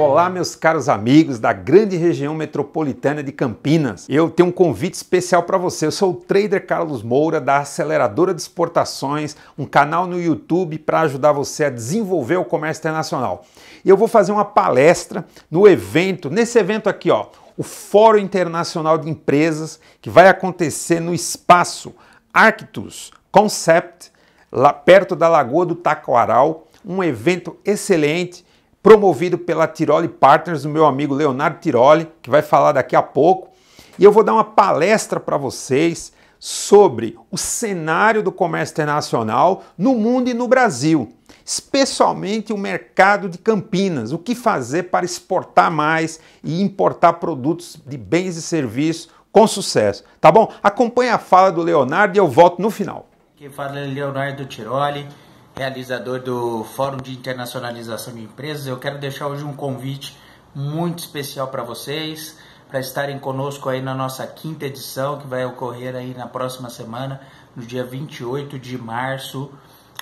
Olá, meus caros amigos da grande região metropolitana de Campinas. Eu tenho um convite especial para você. Eu sou o trader Carlos Moura da Aceleradora de Exportações, um canal no YouTube para ajudar você a desenvolver o comércio internacional. E eu vou fazer uma palestra no evento, nesse evento aqui, ó, o Fórum Internacional de Empresas, que vai acontecer no espaço Arctus Concept, lá perto da Lagoa do Taquaral, um evento excelente promovido pela Tiroli Partners, o meu amigo Leonardo Tiroli, que vai falar daqui a pouco. E eu vou dar uma palestra para vocês sobre o cenário do comércio internacional no mundo e no Brasil, especialmente o mercado de Campinas, o que fazer para exportar mais e importar produtos de bens e serviços com sucesso, tá bom? Acompanhe a fala do Leonardo e eu volto no final. Quem fala é Leonardo Tiroli, realizador do Fórum de Internacionalização de Empresas. Eu quero deixar hoje um convite muito especial para vocês, para estarem conosco aí na nossa quinta edição, que vai ocorrer aí na próxima semana, no dia 28 de março,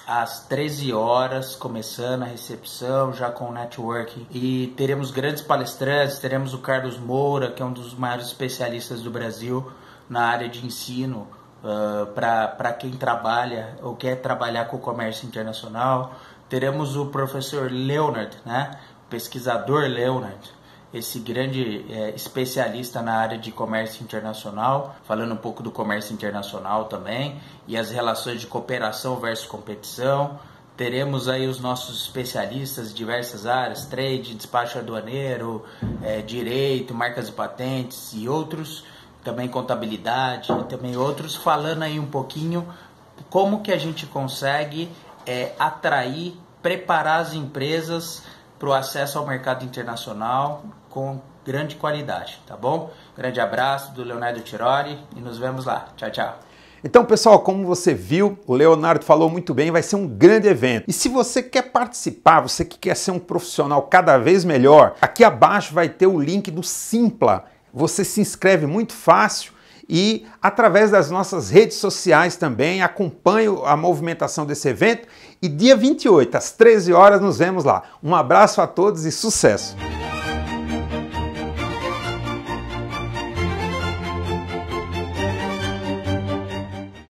às 13 horas, começando a recepção, já com o networking. E teremos grandes palestrantes, teremos o Carlos Moura, que é um dos maiores especialistas do Brasil na área de ensino uh, ah, para quem trabalha ou quer trabalhar com o comércio internacional. Teremos o professor Leonard, né? pesquisador Leonard, esse grande é, especialista na área de comércio internacional, falando um pouco do comércio internacional também e as relações de cooperação versus competição. Teremos aí os nossos especialistas de diversas áreas, trade, despacho aduaneiro, é, direito, marcas e patentes e outros também contabilidade, também outros, falando aí um pouquinho como que a gente consegue é, atrair, preparar as empresas para o acesso ao mercado internacional com grande qualidade, tá bom? Grande abraço do Leonardo Tirori e nos vemos lá. Tchau, tchau. Então, pessoal, como você viu, o Leonardo falou muito bem, vai ser um grande evento. E se você quer participar, você que quer ser um profissional cada vez melhor, aqui abaixo vai ter o link do Simpla você se inscreve muito fácil e através das nossas redes sociais também acompanho a movimentação desse evento e dia 28 às 13 horas nos vemos lá. Um abraço a todos e sucesso.